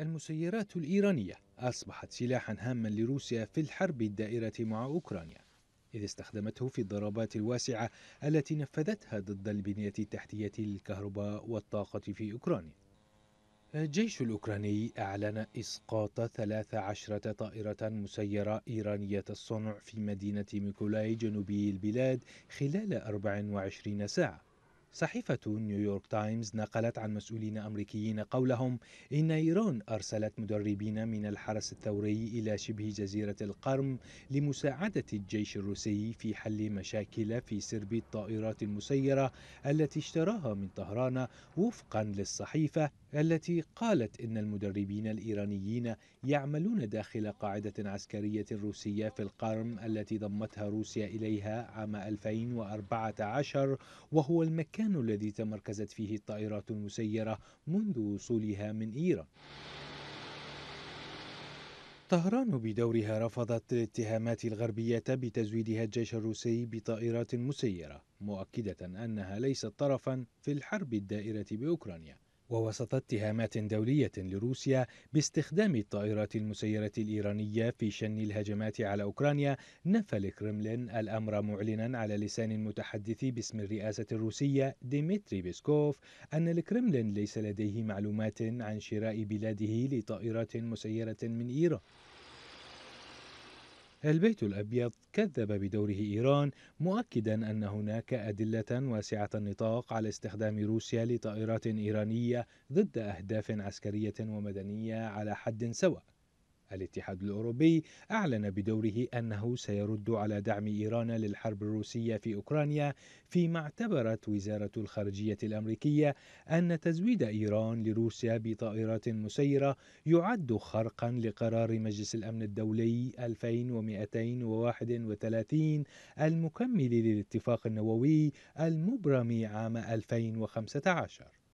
المسيرات الإيرانية أصبحت سلاحا هاما لروسيا في الحرب الدائرة مع أوكرانيا إذ استخدمته في الضربات الواسعة التي نفذتها ضد البنية التحتية للكهرباء والطاقة في أوكرانيا الجيش الأوكراني أعلن إسقاط 13 طائرة مسيرة إيرانية الصنع في مدينة ميكولاي جنوبي البلاد خلال 24 ساعة صحيفة نيويورك تايمز نقلت عن مسؤولين أمريكيين قولهم إن إيران أرسلت مدربين من الحرس الثوري إلى شبه جزيرة القرم لمساعدة الجيش الروسي في حل مشاكل في سرب الطائرات المسيرة التي اشتراها من طهران وفقا للصحيفة التي قالت إن المدربين الإيرانيين يعملون داخل قاعدة عسكرية روسية في القرم التي ضمتها روسيا إليها عام 2014 وهو المكان الذي تمركزت فيه الطائرات المسيرة منذ وصولها من إيران طهران بدورها رفضت الاتهامات الغربية بتزويدها الجيش الروسي بطائرات مسيرة مؤكدة أنها ليست طرفا في الحرب الدائرة بأوكرانيا ووسط اتهامات دولية لروسيا باستخدام الطائرات المسيرة الإيرانية في شن الهجمات على أوكرانيا نفى الكرملين الأمر معلنا على لسان المتحدث باسم الرئاسة الروسية ديمتري بيسكوف أن الكرملين ليس لديه معلومات عن شراء بلاده لطائرات مسيرة من إيران البيت الأبيض كذب بدوره إيران مؤكدا أن هناك أدلة واسعة النطاق على استخدام روسيا لطائرات إيرانية ضد أهداف عسكرية ومدنية على حد سواء الاتحاد الأوروبي أعلن بدوره أنه سيرد على دعم إيران للحرب الروسية في أوكرانيا فيما اعتبرت وزارة الخارجية الأمريكية أن تزويد إيران لروسيا بطائرات مسيرة يعد خرقا لقرار مجلس الأمن الدولي 2231 المكمل للاتفاق النووي المبرم عام 2015